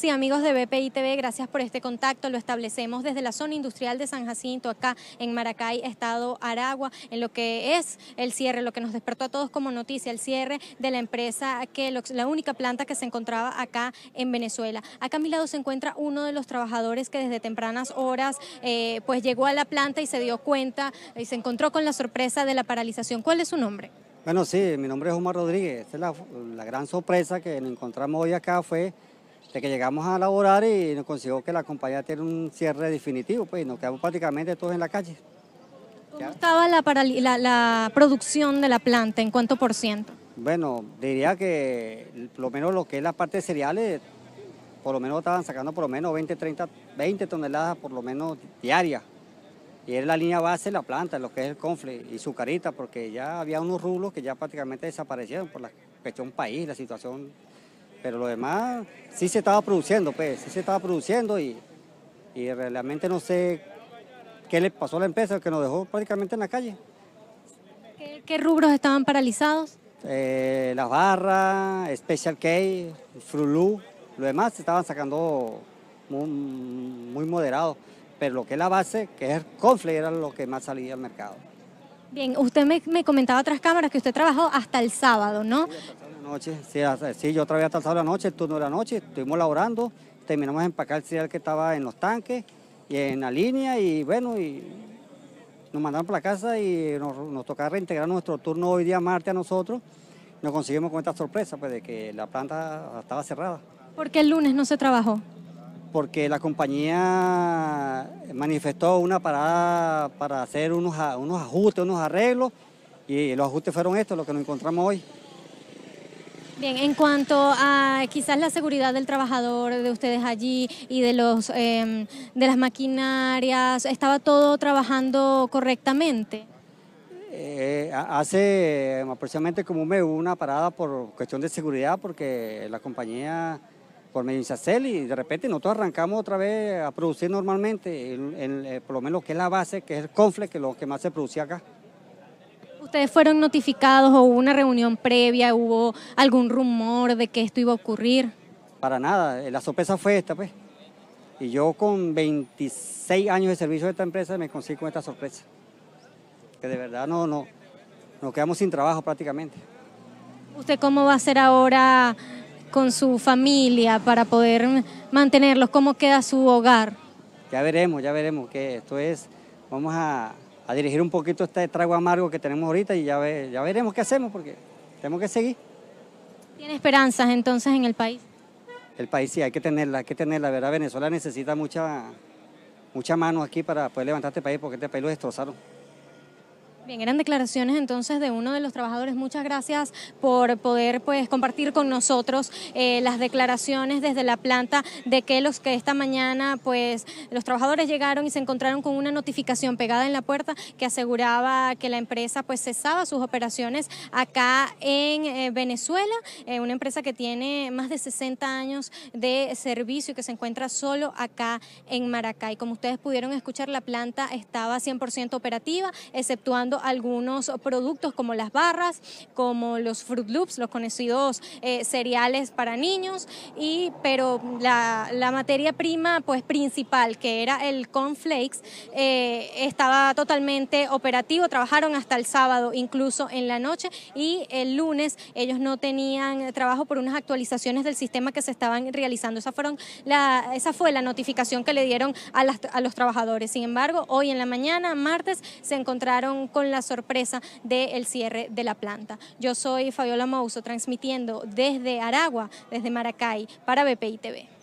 Sí, amigos de BPI TV, gracias por este contacto. Lo establecemos desde la zona industrial de San Jacinto, acá en Maracay, Estado Aragua, en lo que es el cierre, lo que nos despertó a todos como noticia, el cierre de la empresa, que la única planta que se encontraba acá en Venezuela. Acá a mi lado se encuentra uno de los trabajadores que desde tempranas horas eh, pues llegó a la planta y se dio cuenta y se encontró con la sorpresa de la paralización. ¿Cuál es su nombre? Bueno, sí, mi nombre es Omar Rodríguez. Esta es la, gran sorpresa que encontramos hoy acá fue de que llegamos a laborar y nos consiguió que la compañía tiene un cierre definitivo, pues nos quedamos prácticamente todos en la calle. ¿Cómo estaba la, producción de la planta? ¿En cuánto por ciento? Bueno, diría que por lo menos lo que es la parte de cereales, por lo menos estaban sacando por lo menos 20, 30, 20 toneladas por lo menos diarias. Y era la línea base de la planta, lo que es el confle y su carita, porque ya había unos rulos que ya prácticamente desaparecieron por la un país, la situación pero lo demás sí se estaba produciendo, pues, sí se estaba produciendo y, y realmente no sé qué le pasó a la empresa, que nos dejó prácticamente en la calle. ¿Qué, rubros estaban paralizados? Eh, la las barras, Special K, Frulú, lo demás se estaban sacando muy, moderado, pero lo que es la base, que es el confle, era lo que más salía al mercado. Bien, usted me, me, comentaba otras cámaras que usted trabajó hasta el sábado, ¿no? sí, yo yo vez hasta la noche, el turno de la noche, estuvimos laborando, terminamos de empacar el cereal que estaba en los tanques y en la línea y bueno, y nos mandaron para la casa y nos, tocaba reintegrar nuestro turno hoy día martes a nosotros. Nos conseguimos con esta sorpresa pues, de que la planta estaba cerrada. ¿Por qué el lunes no se trabajó? Porque la compañía manifestó una parada para hacer unos, unos ajustes, unos arreglos y los ajustes fueron estos, los que nos encontramos hoy. Bien, en cuanto a quizás la seguridad del trabajador de ustedes allí y de los em, de las maquinarias, ¿estaba todo trabajando correctamente? Eh, hace em, aproximadamente como un mes una parada por cuestión de seguridad porque la compañía por medio de y de repente nosotros arrancamos otra vez a producir normalmente, eh, por lo menos que es la base, que es el confle, que es lo que más se producía acá ustedes fueron notificados o hubo una reunión previa, hubo algún rumor de que esto iba a ocurrir? Para nada, eh, la sorpresa fue esta, pues. Y yo con 26 años de servicio de esta empresa me consigo con esta sorpresa. Que de verdad no, no, nos quedamos sin trabajo prácticamente. ¿Usted cómo va a ser ahora con su familia para poder mantenerlos? ¿Cómo queda su hogar? Ya veremos, ya veremos que esto es, vamos a, a dirigir un poquito este trago amargo que tenemos ahorita y ya, ya veremos qué hacemos porque tenemos que seguir. ¿Tiene esperanzas entonces en el país? El país sí, hay que tenerla, hay que tenerla, ¿verdad? Venezuela necesita mucha, mucha mano aquí para poder levantar este país porque este país lo destrozaron. Bien, eran declaraciones entonces de uno de los trabajadores. Muchas gracias por poder pues compartir con nosotros eh, las declaraciones desde la planta de que los que esta mañana pues los trabajadores llegaron y se encontraron con una notificación pegada en la puerta que aseguraba que la empresa pues cesaba sus operaciones acá en eh, Venezuela, eh, una empresa que tiene más de 60 años de servicio y que se encuentra solo acá en Maracay. Como ustedes pudieron escuchar, la planta estaba 100% operativa, exceptuando algunos productos como las barras, como los Fruit Loops, los conocidos eh, cereales para niños, y, pero la, materia prima pues, principal, que era el cornflakes, eh, estaba totalmente operativo, trabajaron hasta el sábado, incluso en la noche, y el lunes ellos no tenían trabajo por unas actualizaciones del sistema que se estaban realizando. Esa, fueron esa fue la notificación que le dieron a, a los trabajadores. Sin embargo, hoy en la mañana, martes, se encontraron con la sorpresa del cierre de la planta. Yo soy Fabiola Mouso, transmitiendo desde Aragua, desde Maracay, para BPI TV.